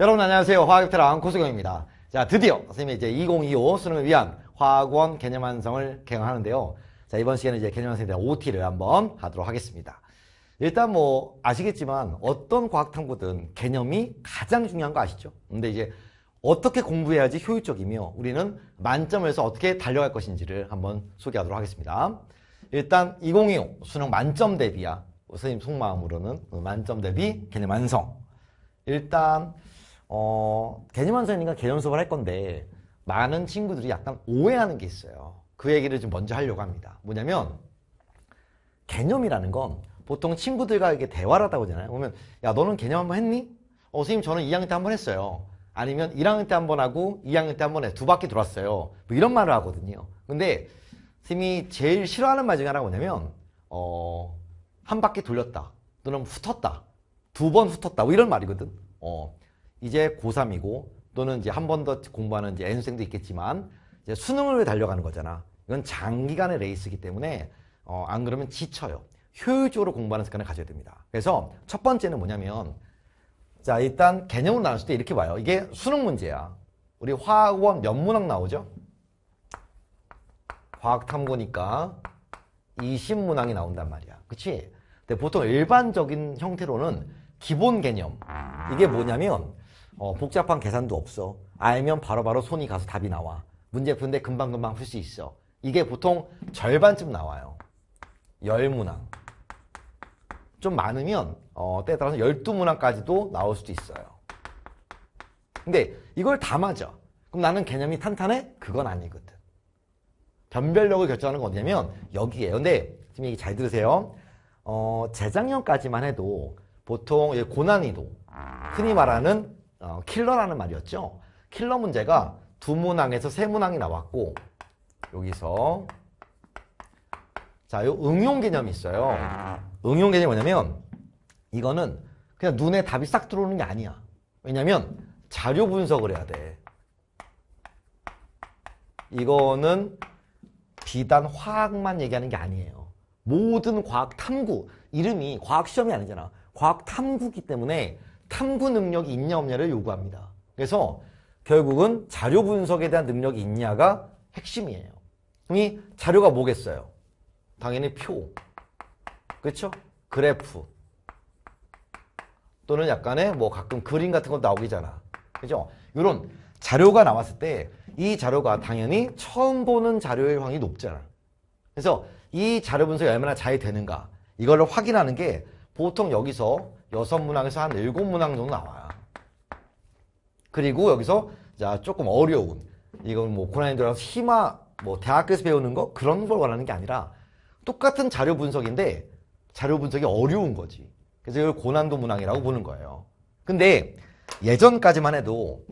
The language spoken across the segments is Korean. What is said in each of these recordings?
여러분 안녕하세요. 화학테랑 고수경입니다. 자, 드디어 선생님이 이제 2025 수능을 위한 화학원 개념 완성을 개강하는데요. 자, 이번 시간에 이제 개념 완성에 대한 OT를 한번 하도록 하겠습니다. 일단 뭐 아시겠지만 어떤 과학 탐구든 개념이 가장 중요한 거 아시죠? 근데 이제 어떻게 공부해야지 효율적이며 우리는 만점에서 어떻게 달려갈 것인지를 한번 소개하도록 하겠습니다. 일단 2025 수능 만점 대비야. 선생님 속마음으로는 그 만점 대비 개념 완성. 일단 어, 개념한 선생님과 개념수업을할 건데 많은 친구들이 약간 오해하는 게 있어요. 그 얘기를 좀 먼저 하려고 합니다. 뭐냐면 개념이라는 건 보통 친구들과 이게 대화를 하다 보잖아요. 보면 야 너는 개념 한번 했니? 어 선생님 저는 2학년 때 한번 했어요. 아니면 1학년 때 한번 하고 2학년 때 한번 해. 두 바퀴 돌았어요. 뭐 이런 말을 하거든요. 근데 선생님이 제일 싫어하는 말 중에 하나가 뭐냐면 어, 한 바퀴 돌렸다. 또는 훑었다. 두 번 훑었다. 뭐 이런 말이거든. 어. 이제 고3이고 또는 이제 한 번 더 공부하는 이제 N생도 있겠지만 이제 수능을 달려가는 거잖아. 이건 장기간의 레이스이기 때문에 어, 안 그러면 지쳐요. 효율적으로 공부하는 습관을 가져야 됩니다. 그래서 첫 번째는 뭐냐면 자 일단 개념을 나눴을 때 이렇게 봐요. 이게 수능 문제야. 우리 화학원 몇문항 나오죠? 과학탐구니까 2 0문항이 나온단 말이야. 그치? 근데 보통 일반적인 형태로는 기본 개념 이게 뭐냐면 어, 복잡한 계산도 없어. 알면 바로바로 바로 손이 가서 답이 나와. 문제 푸는데 금방금방 풀 수 있어. 이게 보통 절반쯤 나와요. 열 문항. 좀 많으면 어, 때에 따라서 열두 문항까지도 나올 수도 있어요. 근데 이걸 다 맞아. 그럼 나는 개념이 탄탄해? 그건 아니거든. 변별력을 결정하는 건 어디냐면 여기에요. 근데 지금 얘기 잘 들으세요. 어, 재작년까지만 해도 보통 고난이도 흔히 말하는 어, 킬러라는 말이었죠. 킬러 문제가 두 문항에서 세 문항이 나왔고 여기서 자, 요 응용 개념이 있어요. 응용 개념이 뭐냐면 이거는 그냥 눈에 답이 싹 들어오는 게 아니야. 왜냐면 자료 분석을 해야 돼. 이거는 비단 화학만 얘기하는 게 아니에요. 모든 과학 탐구, 이름이 과학 시험이 아니잖아. 과학 탐구기 때문에 탐구 능력이 있냐 없냐를 요구합니다. 그래서 결국은 자료 분석에 대한 능력이 있냐가 핵심이에요. 이 자료가 뭐겠어요? 당연히 표, 그렇죠? 그래프 또는 약간의 뭐 가끔 그림 같은 것도 나오기잖아. 그죠? 렇 이런 자료가 나왔을 때 이 자료가 당연히 처음 보는 자료의 확률이 높잖아. 그래서 이 자료 분석이 얼마나 잘 되는가 이걸 확인하는 게 보통 여기서 여섯 문항에서 한 일곱 문항 정도 나와요. 그리고 여기서 자 조금 어려운 이건 뭐 고난이 들라서 희마 뭐 대학교에서 배우는 거 그런 걸 원하는 게 아니라 똑같은 자료 분석인데 자료 분석이 어려운 거지. 그래서 이걸 고난도 문항이라고 보는 거예요. 근데 예전까지만 해도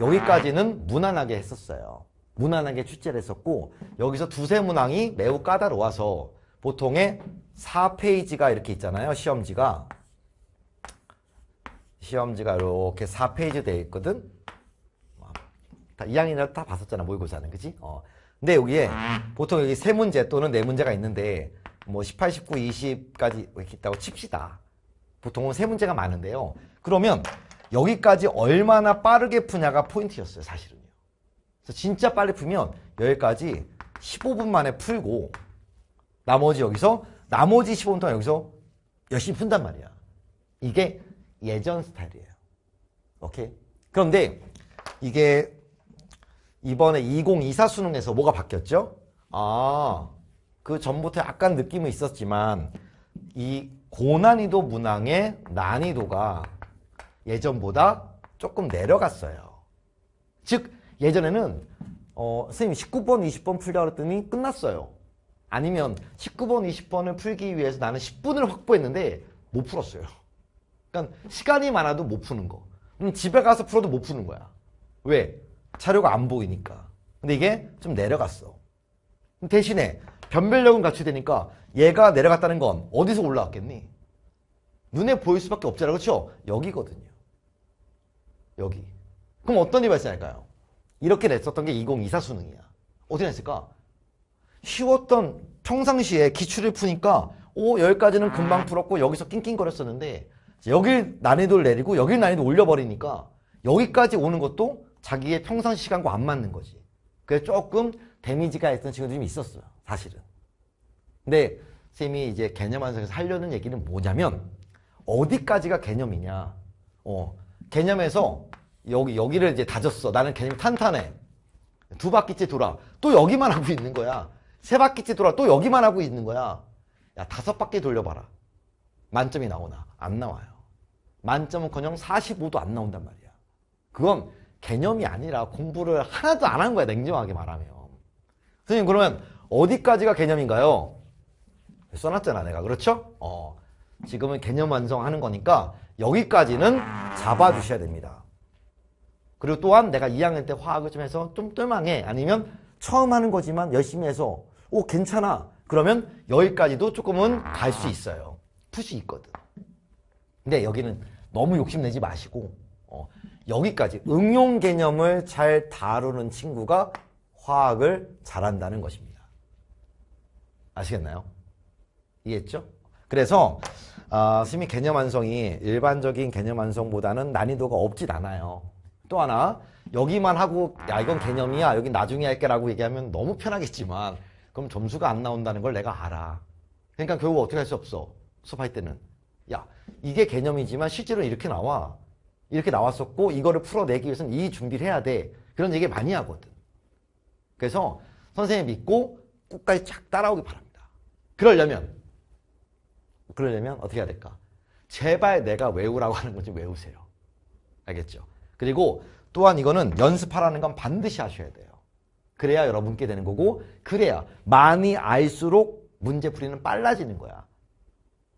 여기까지는 무난하게 했었어요. 무난하게 출제를 했었고 여기서 두세 문항이 매우 까다로워서 보통의 4페이지가 이렇게 있잖아요. 시험지가 시험지가 이렇게 4페이지 되어 있거든. 2학년이라 뭐, 도다 봤었잖아 모의고사는 그지? 어. 근데 여기에 보통 여기 3 문제 또는 4 문제가 있는데 뭐 18, 19, 20까지 이렇게 있다고 칩시다. 보통은 3 문제가 많은데요. 그러면 여기까지 얼마나 빠르게 푸냐가 포인트였어요 사실은요. 그래서 진짜 빨리 풀면 여기까지 15분 만에 풀고 나머지 여기서 나머지 15분 동안 여기서 열심히 푼단 말이야. 이게 예전 스타일이에요. 오케이? 그런데 이게 이번에 2024 수능에서 뭐가 바뀌었죠? 아, 그 전부터 약간 느낌은 있었지만 이 고난이도 문항의 난이도가 예전보다 조금 내려갔어요. 즉 예전에는 어, 선생님 19번, 20번 풀자 그랬더니 끝났어요. 아니면 19번, 20번을 풀기 위해서 나는 10분을 확보했는데 못 풀었어요. 그러니까 시간이 많아도 못 푸는 거. 집에 가서 풀어도 못 푸는 거야. 왜? 자료가 안 보이니까. 근데 이게 좀 내려갔어. 대신에 변별력은 갖추되니까 얘가 내려갔다는 건 어디서 올라왔겠니? 눈에 보일 수밖에 없잖아. 그렇죠? 여기거든요. 여기. 그럼 어떤 일이 발생할까요? 이렇게 냈었던 게 2024 수능이야. 어떻게 냈을까? 쉬웠던 평상시에 기출을 푸니까 오 여기까지는 금방 아. 풀었고 여기서 낑낑거렸었는데 여기 난이도를 내리고 여기 난이도 올려버리니까 여기까지 오는 것도 자기의 평상시 시간과 안 맞는 거지. 그래서 조금 데미지가 있던 친구들이 좀 있었어요. 사실은. 근데 쌤이 이제 개념 안에서 하려는 얘기는 뭐냐면 어디까지가 개념이냐. 어, 개념에서 여기 여기를 이제 다졌어. 나는 개념 탄탄해. 두 바퀴째 돌아. 또 여기만 하고 있는 거야. 세 바퀴째 돌아. 또 여기만 하고 있는 거야. 야 다섯 바퀴 돌려봐라. 만점이 나오나? 안 나와요. 만점은커녕 45도 안 나온단 말이야. 그건 개념이 아니라 공부를 하나도 안 한 거야 냉정하게 말하면. 선생님 그러면 어디까지가 개념인가요? 써놨잖아 내가 그렇죠? 어, 지금은 개념 완성하는 거니까 여기까지는 잡아주셔야 됩니다. 그리고 또한 내가 2학년 때 화학을 좀 해서 좀 뜸망해 아니면 처음 하는 거지만 열심히 해서 오 괜찮아 그러면 여기까지도 조금은 갈 수 있어요. 푸시 있거든. 근데 여기는 너무 욕심내지 마시고 어, 여기까지 응용 개념을 잘 다루는 친구가 화학을 잘한다는 것입니다. 아시겠나요? 이해했죠? 그래서 어, 아, 스미 개념 완성이 일반적인 개념 완성보다는 난이도가 없진 않아요. 또 하나 여기만 하고 야 이건 개념이야 여기 나중에 할게 라고 얘기하면 너무 편하겠지만 그럼 점수가 안 나온다는 걸 내가 알아. 그러니까 결국 어떻게 할 수 없어. 수업할 때는. 야 이게 개념이지만 실제로 이렇게 나와 이렇게 나왔었고 이거를 풀어내기 위해서는 이 준비를 해야 돼 그런 얘기 많이 하거든 그래서 선생님 믿고 끝까지 쫙 따라오기 바랍니다 그러려면 그러려면 어떻게 해야 될까 제발 내가 외우라고 하는 건지 외우세요 알겠죠 그리고 또한 이거는 연습하라는 건 반드시 하셔야 돼요 그래야 여러분께 되는 거고 그래야 많이 알수록 문제 풀이는 빨라지는 거야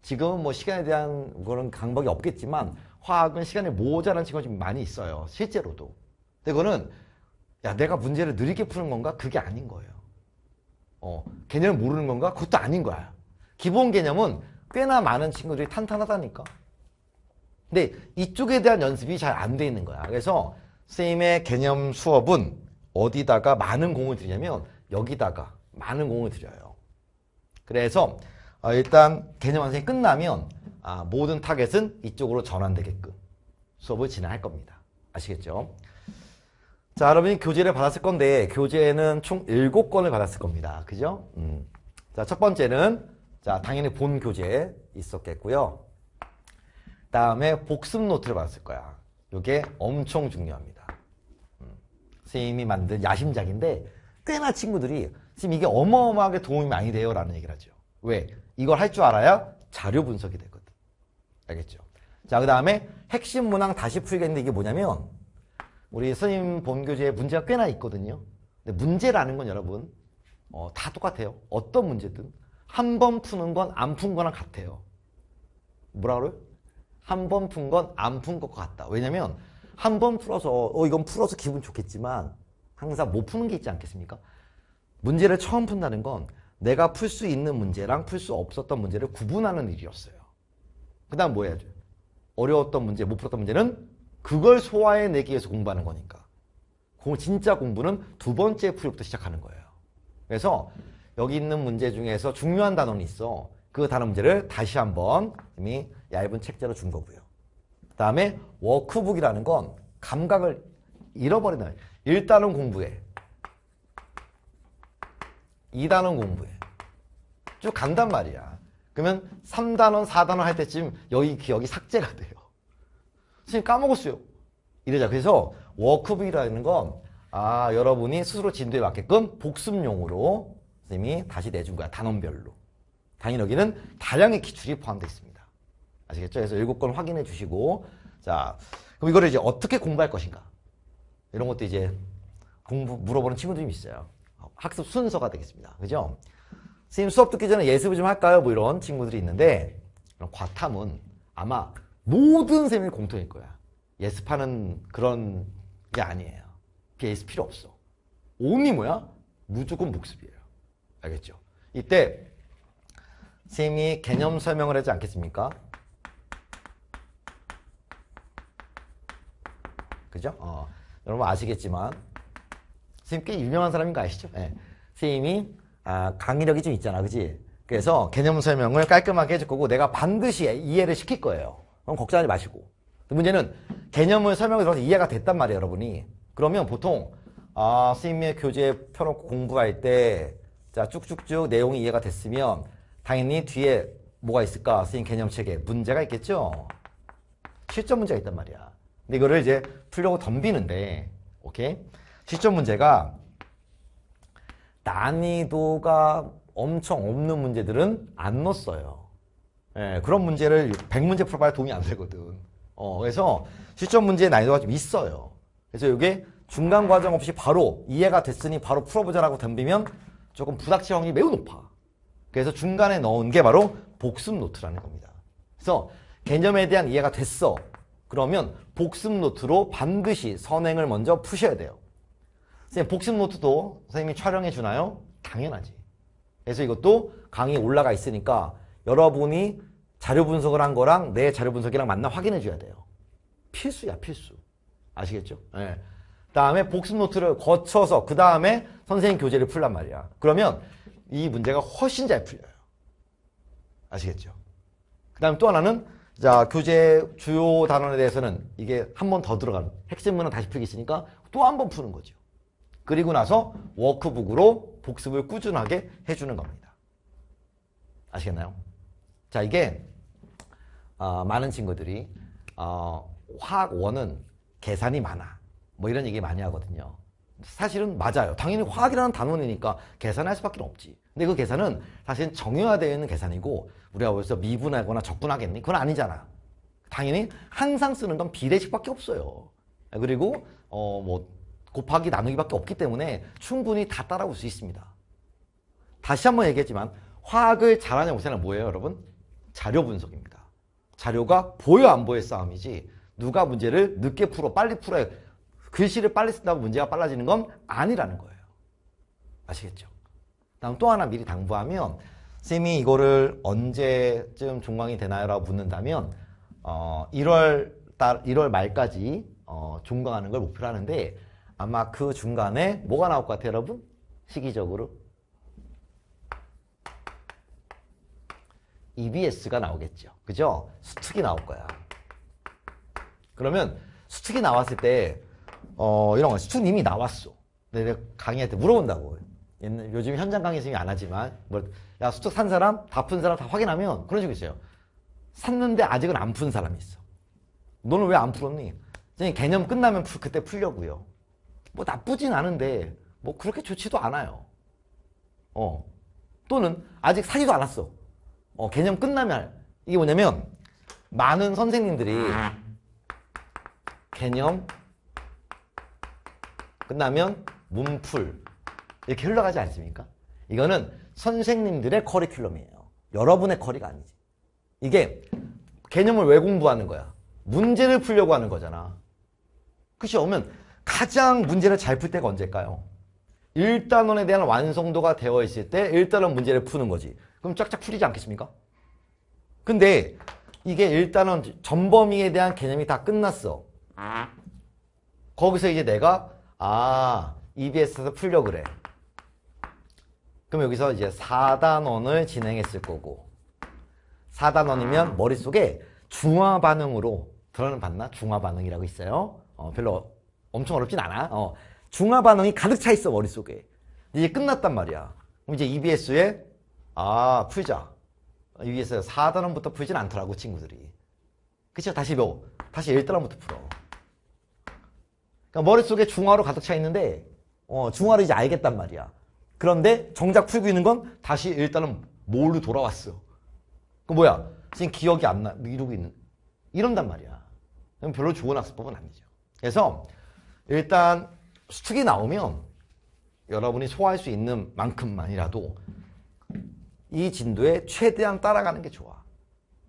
지금은 뭐 시간에 대한 그런 강박이 없겠지만 화학은 시간에 모자란 친구가 좀 많이 있어요. 실제로도. 근데 그거는 야 내가 문제를 느리게 푸는 건가? 그게 아닌 거예요. 어, 개념을 모르는 건가? 그것도 아닌 거야. 기본 개념은 꽤나 많은 친구들이 탄탄하다니까. 근데 이쪽에 대한 연습이 잘 안 돼 있는 거야. 그래서 선생님의 개념 수업은 어디다가 많은 공을 들이냐면 여기다가 많은 공을 들여요. 그래서 어, 일단 개념 완성이 끝나면 아, 모든 타겟은 이쪽으로 전환되게끔 수업을 진행할 겁니다. 아시겠죠? 자, 여러분이 교재를 받았을 건데 교재는 총 7권을 받았을 겁니다. 그죠? 음. 자, 첫 번째는 자, 당연히 본 교재 있었겠고요. 다음에 복습 노트를 받았을 거야. 이게 엄청 중요합니다. 음. 선생님이 만든 야심작인데 꽤나 친구들이 지금 이게 어마어마하게 도움이 많이 돼요 라는 얘기를 하죠. 왜? 이걸 할 줄 알아야 자료 분석이 되거든. 알겠죠? 자, 그 다음에 핵심 문항 다시 풀겠는데 이게 뭐냐면 우리 스님 본교재에 문제가 꽤나 있거든요. 근데 문제라는 건 여러분 어, 다 똑같아요. 어떤 문제든 한 번 푸는 건 안 푼 거랑 같아요. 뭐라 그래요? 한 번 푼 건 안 푼것 같다. 왜냐면 한 번 풀어서 어 이건 풀어서 기분 좋겠지만 항상 못 푸는 게 있지 않겠습니까? 문제를 처음 푼다는 건 내가 풀 수 있는 문제랑 풀 수 없었던 문제를 구분하는 일이었어요. 그 다음 뭐해야 돼? 어려웠던 문제, 못 풀었던 문제는 그걸 소화해내기 위해서 공부하는 거니까. 진짜 공부는 두 번째 풀이부터 시작하는 거예요. 그래서 여기 있는 문제 중에서 중요한 단원이 있어. 그단원 문제를 다시 한번 이미 얇은 책자로 준 거고요. 그 다음에 워크북이라는 건 감각을 잃어버리는 일단은 공부해. 2단원 공부해. 쭉 간단 말이야. 그러면 3단원, 4단원 할 때쯤 여기 기억이 삭제가 돼요. 선생님 까먹었어요. 이러자. 그래서 워크북이라는 건 아, 여러분이 스스로 진도에 맞게끔 복습용으로 선생님이 다시 내준 거야. 단원별로. 당연히 여기는 다량의 기출이 포함되어 있습니다. 아시겠죠? 그래서 7건 확인해 주시고 자, 그럼 이거를 이제 어떻게 공부할 것인가? 이런 것도 이제 공부 물어보는 친구들이 있어요. 학습 순서가 되겠습니다. 그죠? 선생님 수업 듣기 전에 예습을 좀 할까요? 뭐 이런 친구들이 있는데 이런 과탐은 아마 모든 선생님이 공통일 거야. 예습하는 그런 게 아니에요. 예습 필요 없어. 온이 뭐야? 무조건 복습이에요. 알겠죠? 이때 선생님이 개념 설명을 하지 않겠습니까? 그죠? 어, 여러분 아시겠지만 선생님 꽤 유명한 사람인 거 아시죠? 네. 선생님이 아, 강의력이 좀 있잖아, 그지? 그래서 개념 설명을 깔끔하게 해줄 거고 내가 반드시 이해를 시킬 거예요. 그럼 걱정하지 마시고. 문제는 개념을 설명해서 이해가 됐단 말이에요, 여러분이. 그러면 보통 아, 선생님의 교재 펴놓고 공부할 때 자, 쭉쭉쭉 내용이 이해가 됐으면 당연히 뒤에 뭐가 있을까? 선생님 개념책에 문제가 있겠죠? 실전 문제가 있단 말이야. 근데 이거를 이제 풀려고 덤비는데 오케이? 시점 문제가 난이도가 엄청 없는 문제들은 안 넣었어요. 예, 그런 문제를 100문제 풀어봐야 도움이 안 되거든. 어, 그래서 시점 문제의 난이도가 좀 있어요. 그래서 이게 중간 과정 없이 바로 이해가 됐으니 바로 풀어보자라고 덤비면 조금 부닥치 확률이 매우 높아. 그래서 중간에 넣은 게 바로 복습 노트라는 겁니다. 그래서 개념에 대한 이해가 됐어. 그러면 복습 노트로 반드시 선행을 먼저 푸셔야 돼요. 선생님 복습 노트도 선생님이 촬영해 주나요? 당연하지. 그래서 이것도 강의 올라가 있으니까 여러분이 자료 분석을 한 거랑 내 자료 분석이랑 만나 확인해 줘야 돼요. 필수야 필수. 아시겠죠? 예. 네. 다음에 복습 노트를 거쳐서 그 다음에 선생님 교재를 풀란 말이야. 그러면 이 문제가 훨씬 잘 풀려요. 아시겠죠? 그 다음 에또 하나는 자 교재 주요 단원에 대해서는 이게 한 번 더 들어가는 핵심문은 다시 풀기 있으니까 또 한 번 푸는 거죠. 그리고 나서 워크북으로 복습을 꾸준하게 해주는 겁니다. 아시겠나요? 자 이게 어, 많은 친구들이 어, 화학 원은 계산이 많아 뭐 이런 얘기 많이 하거든요. 사실은 맞아요. 당연히 화학이라는 단원이니까 계산할 수밖에 없지. 근데 그 계산은 사실 정형화되어 있는 계산이고 우리가 벌써 미분하거나 적분하겠니? 그건 아니잖아. 당연히 항상 쓰는 건 비례식밖에 없어요. 그리고 어뭐 곱하기 나누기밖에 없기 때문에 충분히 다 따라올 수 있습니다. 다시 한번 얘기했지만 화학을 잘하는 우선은 뭐예요 여러분? 자료 분석입니다. 자료가 보여 안 보여 싸움이지 누가 문제를 늦게 풀어 빨리 풀어야 글씨를 빨리 쓴다고 문제가 빨라지는 건 아니라는 거예요. 아시겠죠? 다음 또 하나 미리 당부하면 쌤이 이거를 언제쯤 종강이 되나요? 라고 묻는다면 어, 1월 달 1월 말까지 어, 종강하는 걸 목표로 하는데 아마 그 중간에 뭐가 나올 것 같아요, 여러분? 시기적으로. EBS가 나오겠죠. 그죠? 수특이 나올 거야. 그러면 수특이 나왔을 때, 어, 이런 거, 수특 이미 나왔어. 내가 강의할 때 물어본다고. 옛날, 요즘 현장 강의 선생님이 안 하지만, 뭐, 야, 수특 산 사람, 다 푼 사람 다 확인하면 그런 식으로 있어요. 샀는데 아직은 안 푼 사람이 있어. 너는 왜 안 풀었니? 선생님, 개념 끝나면 풀, 그때 풀려고요. 뭐 나쁘진 않은데 뭐 그렇게 좋지도 않아요. 어. 또는 아직 사지도 않았어. 어, 개념 끝나면 이게 뭐냐면 많은 선생님들이 개념 끝나면 문풀 이렇게 흘러가지 않습니까? 이거는 선생님들의 커리큘럼이에요. 여러분의 커리가 아니지. 이게 개념을 왜 공부하는 거야? 문제를 풀려고 하는 거잖아. 그치? 오면 가장 문제를 잘 풀 때가 언제일까요? 1단원에 대한 완성도가 되어 있을 때 1단원 문제를 푸는 거지. 그럼 쫙쫙 풀리지 않겠습니까? 근데 이게 1단원 전범위에 대한 개념이 다 끝났어. 거기서 이제 내가 아 EBS에서 풀려 그래. 그럼 여기서 이제 4단원을 진행했을 거고 4단원이면 머릿속에 중화 반응으로 드러는 봤나? 중화 반응이라고 있어요. 어, 별로 엄청 어렵진 않아. 어. 중화 반응이 가득 차 있어 머릿속에. 이제 끝났단 말이야. 그럼 이제 EBS에 아 풀자. EBS에 4단원부터 풀진 않더라고 친구들이. 그쵸 다시 배워. 다시 1단원부터 풀어. 그러니까 머릿속에 중화로 가득 차 있는데 어, 중화를 이제 알겠단 말이야. 그런데 정작 풀고 있는 건 다시 1단원 뭘로 돌아왔어. 그 뭐야? 지금 기억이 안 나. 이러고 있는. 이런단 말이야. 그럼 별로 좋은 학습법은 아니죠. 그래서 일단 수축이 나오면 여러분이 소화할 수 있는 만큼만이라도 이 진도에 최대한 따라가는 게 좋아.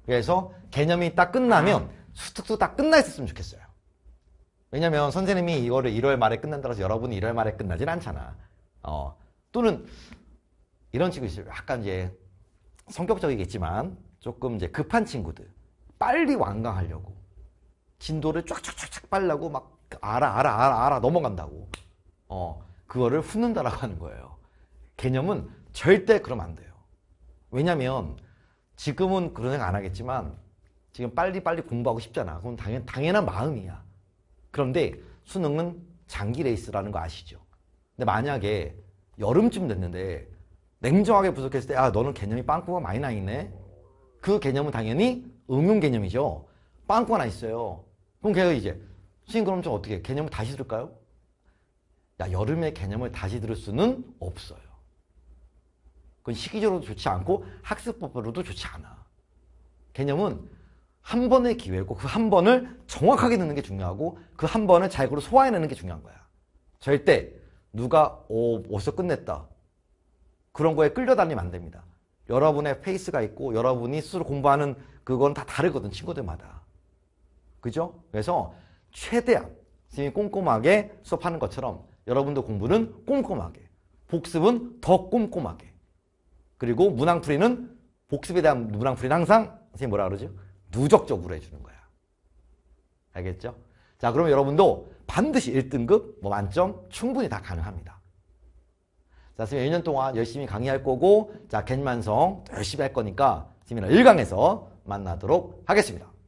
그래서 개념이 딱 끝나면 수특도 딱 끝나 있었으면 좋겠어요. 왜냐면 선생님이 이거를 1월 말에 끝난다라서 여러분이 1월 말에 끝나진 않잖아. 어, 또는 이런 친구 있어요. 약간 이제 성격적이겠지만 조금 이제 급한 친구들. 빨리 완강하려고. 진도를 쫙쫙쫙쫙 빨라고 막 알아, 알아, 알아, 알아, 넘어간다고. 어, 그거를 훑는다라고 하는 거예요. 개념은 절대 그럼 안 돼요. 왜냐면, 지금은 그런 생각 안 하겠지만, 지금 빨리빨리 공부하고 싶잖아. 그건 당연, 당연한 마음이야. 그런데 수능은 장기 레이스라는 거 아시죠? 근데 만약에 여름쯤 됐는데, 냉정하게 분석했을 때, 아, 너는 개념이 빵꾸가 많이 나 있네? 그 개념은 당연히 응용 개념이죠. 빵꾸가 나 있어요. 그럼 걔가 이제 선생님 그럼 좀 어떻게 개념을 다시 들을까요? 야 여름에 개념을 다시 들을 수는 없어요. 그건 시기적으로도 좋지 않고 학습법으로도 좋지 않아. 개념은 한 번의 기회고 그 한 번을 정확하게 넣는 게 중요하고 그 한 번을 자기로 소화해내는 게 중요한 거야. 절대 누가 오, 어, 어서 끝냈다. 그런 거에 끌려다니면 안 됩니다. 여러분의 페이스가 있고 여러분이 스스로 공부하는 그건 다 다르거든 친구들마다. 그죠? 그래서 최대한 선생님이 꼼꼼하게 수업하는 것처럼 여러분도 공부는 꼼꼼하게 복습은 더 꼼꼼하게 그리고 문항풀이는 복습에 대한 문항풀이는 항상 선생님 뭐라 그러죠? 누적적으로 해주는 거야. 알겠죠? 자 그러면 여러분도 반드시 1등급 뭐 만점 충분히 다 가능합니다. 자 선생님 1년 동안 열심히 강의할 거고 자갯만성 열심히 할 거니까 선생님이랑 1강에서 만나도록 하겠습니다.